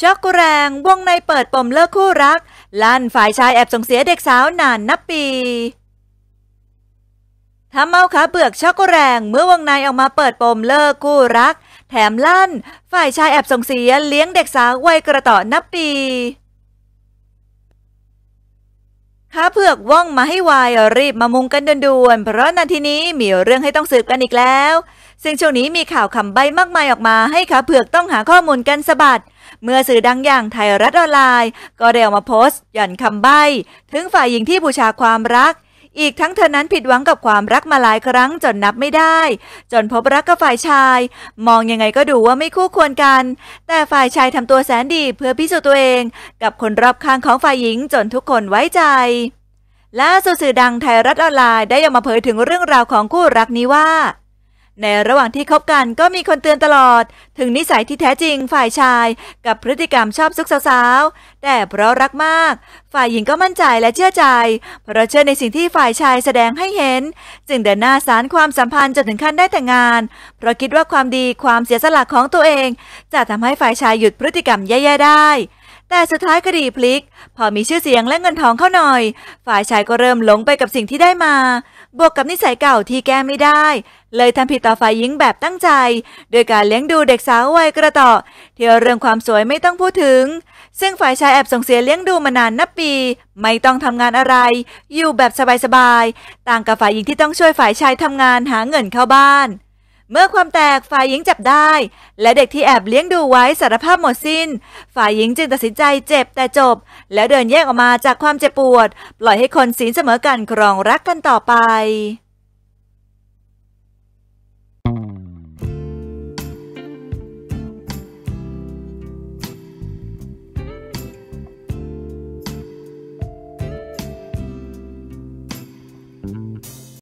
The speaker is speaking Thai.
ช็อกกแรงวงในเปิดปมเลิกคู่รักลั่นฝ่ายชายแอบส่งเสียเด็กสาวนานนับปีทำเมาขาเบือกช็อกกแรงเมื่อวงในออกมาเปิดปมเลิกคู่รัก แถมลั่น ฝ่ายชายแอบส่งเสียเลี้ยงเด็กสาววัยกระต่อนับปีขาเผือกว่องมาให้วายรีบมามุงกันด่วนๆเพราะนาทีนี้มีเรื่องให้ต้องสืบกันอีกแล้วซึ่งช่วงนี้มีข่าวคำใบมากมายออกมา ให้ขาเผือกต้องหาข้อมูลกันสะบัดเมื่อสื่อดังอย่างไทยรัฐออนไลน์ก็ได้ออกมาโพสต์หย่อนคำใบ้ถึงฝ่ายหญิงที่บูชาความรัก อีกทั้งเธอนั้นผิดหวังกับความรักมาหลายครั้ง จนนับไม่ได้ จนพบรักกับฝ่ายชาย มองยังไงก็ดูว่าไม่คู่ควรกัน แต่ฝ่ายชายทำตัวแสนดีเพื่อพิสูจน์ตัวเอง กับคนรอบข้างของฝ่ายหญิงจนทุกคนไว้ใจและสสื่อดังไทยรัฐออนไลน์ได้ออกมาเผยถึงเรื่องราวของคู่รักนี้ว่าในระหว่างที่คบกันก็มีคนเตือนตลอด ถึงนิสัยที่แท้จริงฝ่ายชาย กับพฤติกรรมชอบซุกสาวๆแต่เพราะรักมาก ฝ่ายหญิงก็มั่นใจและเชื่อใจ เพราะเชื่อในสิ่งที่ฝ่ายชายแสดงให้เห็น จึงเดินหน้าสารความสัมพันธ์จนถึงขั้นได้แต่งงาน เพราะคิดว่าความดีความเสียสละของตัวเอง จะทำให้ฝ่ายชายหยุดพฤติกรรมแย่ๆได้แต่สุดท้ายคดีพลิก พอมีชื่อเสียงและเงินทองเข้าหน่อย ฝ่ายชายก็เริ่มหลงไปกับสิ่งที่ได้มา บวกกับนิสัยเก่าที่แก้ไม่ได้ เลยทำผิดต่อฝ่ายหญิงแบบตั้งใจ โดยการเลี้ยงดูเด็กสาววัยกระต่อที่เรื่องความสวยไม่ต้องพูดถึง ซึ่งฝ่ายชายแอบส่งเสียเลี้ยงดูมานานนับปี ไม่ต้องทำงานอะไร อยู่แบบสบายๆต่างกับฝ่ายหญิงที่ต้องช่วยฝ่ายชายทำงานหาเงินเข้าบ้านเมื่อความแตกฝ่ายหญิงจับได้ และเด็กที่แอบเลี้ยงดูไว้สารภาพหมดสิน้น ฝ่ายหญิงจึงตัดสินใจเจ็บแต่จบ แล้วเดินแยกออกมาจากความเจ็บปวด ปล่อยให้คนศีลเสมอกันครองรักกันต่อไป